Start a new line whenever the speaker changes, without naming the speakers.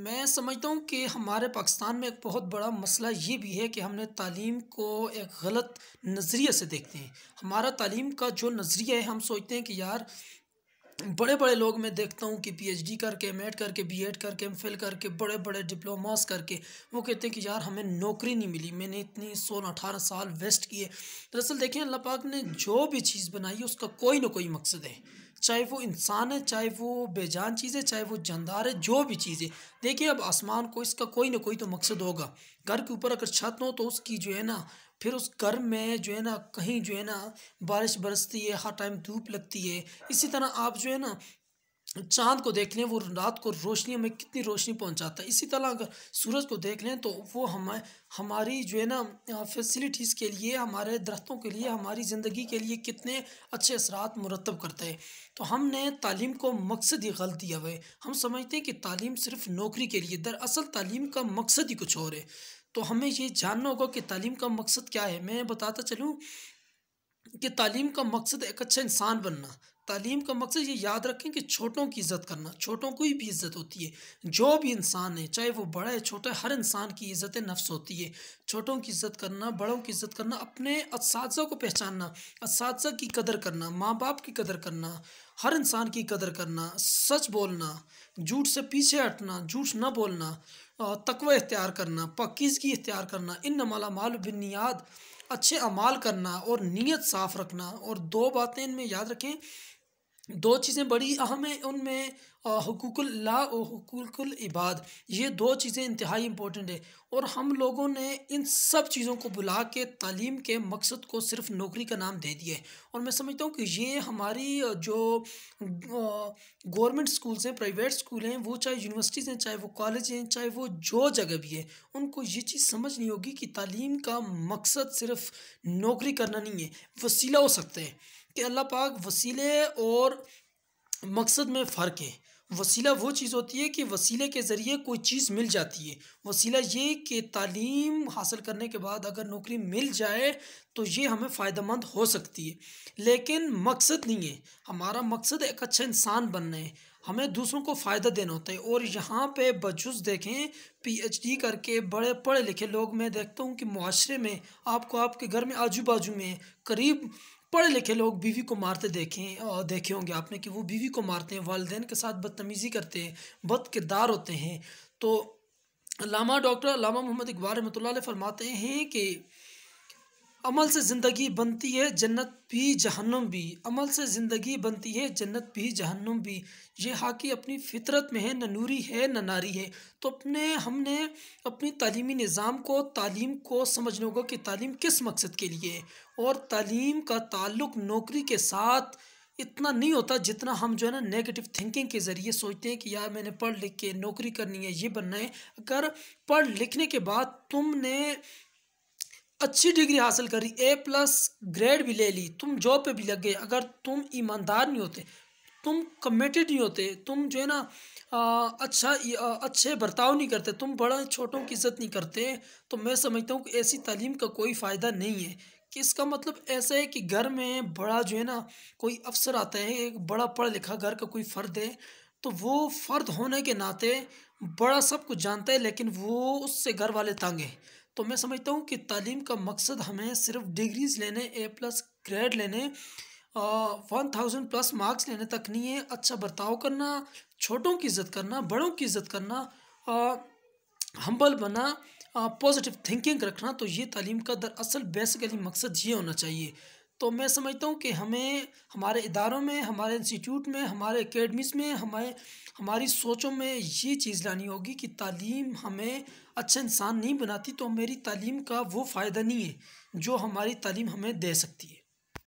मैं समझता हूँ कि हमारे पाकिस्तान में एक बहुत बड़ा मसला ये भी है कि हमने तालीम को एक गलत नज़रिए से देखते हैं हमारा तालीम का जो नज़रिया है हम सोचते हैं कि यार बड़े बड़े लोग मैं देखता हूँ कि पीएचडी करके एम एड e करके बीएड e करके एम फिल करके बड़े बड़े डिप्लोमास करके वो कहते हैं कि यार हमें नौकरी नहीं मिली मैंने इतनी सोलह अठारह साल वेस्ट किए दरअसल देखिए अल्लाह पाक ने जो भी चीज़ बनाई है उसका कोई ना कोई मकसद है चाहे वो इंसान है चाहे वो बेजान चीज़ है चाहे वो जानदार है जो भी चीज़ है देखिए अब आसमान को इसका कोई ना कोई तो मकसद होगा घर के ऊपर अगर छत हो तो उसकी जो है ना फिर उस गर्म में जो है ना कहीं जो है ना बारिश बरसती है हर टाइम धूप लगती है इसी तरह आप जो है ना चांद को देख लें वो रात को रोशनी में कितनी रोशनी पहुंचाता है इसी तरह अगर सूरज को देख लें तो वो हम हमारी जो है ना फैसिलिटीज़ के लिए हमारे दरख्तों के लिए हमारी ज़िंदगी के लिए कितने अच्छे असरात मुरतब करते हैं तो हमने तालीम को मकसद ही गलत दिया हुआ है हम समझते हैं कि तालीम सिर्फ नौकरी के लिए दरअसल तालीम का मकसद ही कुछ और है तो हमें ये जानना होगा कि तालीम का मकसद क्या है मैं बताता चलूँ कि तालीम का मकसद एक अच्छा इंसान बनना तालीम का मकसद ये याद रखें कि छोटों की इज़्ज़त करना छोटों को ही भी इज़्ज़त होती है जो भी इंसान है चाहे वो बड़ा है छोटा है हर इंसान की इज़्ज़त नफ्स होती है छोटों की इज़्ज़त करना बड़ों की इज़्ज़त करना अपने इस को पहचानना इस की कदर करना माँ बाप की कदर करना हर इंसान की कदर करना सच बोलना झूठ से पीछे हटना झूठ न बोलना तकवा इख्तियार करना पकीज़गी इख्तियार करना इन नमाला माल बिनियाद अच्छे अमाल करना और नीयत साफ़ रखना और दो बातें इनमें याद रखें दो चीज़ें बड़ी अहम हैं उनमें हकूकल्ला और हकूकल इबाद ये दो चीज़ें इंतहाई इम्पोर्टेंट है और हम लोगों ने इन सब चीज़ों को बुला के तालीम के मकसद को सिर्फ नौकरी का नाम दे दिया है और मैं समझता हूँ कि ये हमारी जो गवर्नमेंट स्कूल्स हैं प्राइवेट स्कूल हैं वो चाहे यूनिवर्सिटीज़ हैं चाहे वो कॉलेज हैं चाहे वो जो जगह भी है उनको ये चीज़ समझ नहीं होगी कि तालीम का मकसद सिर्फ नौकरी करना नहीं है वसीला हो सकते हैं कि अल्लाह पाक वसीले और मकसद में फ़र्क है वसीला वो चीज़ होती है कि वसीले के ज़रिए कोई चीज़ मिल जाती है वसीला ये कि तालीम हासिल करने के बाद अगर नौकरी मिल जाए तो ये हमें फ़ायदेमंद हो सकती है लेकिन मकसद नहीं है हमारा मकसद एक अच्छा इंसान बनना है हमें दूसरों को फ़ायदा देना होता है और यहाँ पे बजुस देखें पीएचडी करके बड़े पढ़े लिखे लोग मैं देखता हूँ कि माशरे में आपको आपके घर में आजू बाजू में करीब पढ़े लिखे लोग बीवी को मारते देखें और देखे होंगे आपने कि वो बीवी को मारते हैं वालदे के साथ बदतमीज़ी करते हैं बद किरदार होते हैं तो लामा डॉक्टर लामा मोहम्मद इकबाल रहमत फरमाते हैं कि अमल से ज़िंदगी बनती है जन्नत भी जहन्नुम भी अमल से ज़िंदगी बनती है जन्नत भी जहन्नुम भी ये हाकि अपनी फितरत में है न नूरी है न नारी है तो अपने हमने अपनी तालीमी निज़ाम को तालीम को समझने को कि तालीम किस मकसद के लिए है और तालीम का ताल्लुक़ नौकरी के साथ इतना नहीं होता जितना हम जो है ना नेगेटिव थिंकिंग के ज़रिए सोचते हैं कि यार मैंने पढ़ लिख के नौकरी करनी है ये बनना है अगर पढ़ लिखने के बाद तुमने अच्छी डिग्री हासिल करी ए प्लस ग्रेड भी ले ली तुम जॉब पे भी लग गए अगर तुम ईमानदार नहीं होते तुम कमिटेड नहीं होते तुम जो है ना अच्छा अच्छे बर्ताव नहीं करते तुम बड़ा छोटों की इज्जत नहीं करते तो मैं समझता हूँ कि ऐसी तालीम का कोई फ़ायदा नहीं है कि इसका मतलब ऐसा है कि घर में बड़ा जो है ना कोई अफसर आता है एक बड़ा पढ़ा लिखा घर का कोई फ़र्द है तो वो फ़र्द होने के नाते बड़ा सब कुछ जानता है लेकिन वो उससे घर वाले तंग हैं तो मैं समझता हूँ कि तालीम का मकसद हमें सिर्फ डिग्रीज़ लेने ए प्लस ग्रेड लेने वन थाउजेंड प्लस मार्क्स लेने तक नहीं है अच्छा बर्ताव करना छोटों की इज्जत करना बड़ों की इज्जत करना हम्बल बनना पॉजिटिव थिंकिंग रखना तो ये तालीम का दरअसल बेसिकली मकसद ये होना चाहिए तो मैं समझता हूँ कि हमें हमारे इदारों में हमारे इंस्टीट्यूट में हमारे एकेडमीज़ में हमारे हमारी सोचों में ये चीज़ लानी होगी कि तालीम हमें अच्छा इंसान नहीं बनाती तो मेरी तालीम का वो फ़ायदा नहीं है जो हमारी तालीम हमें दे सकती है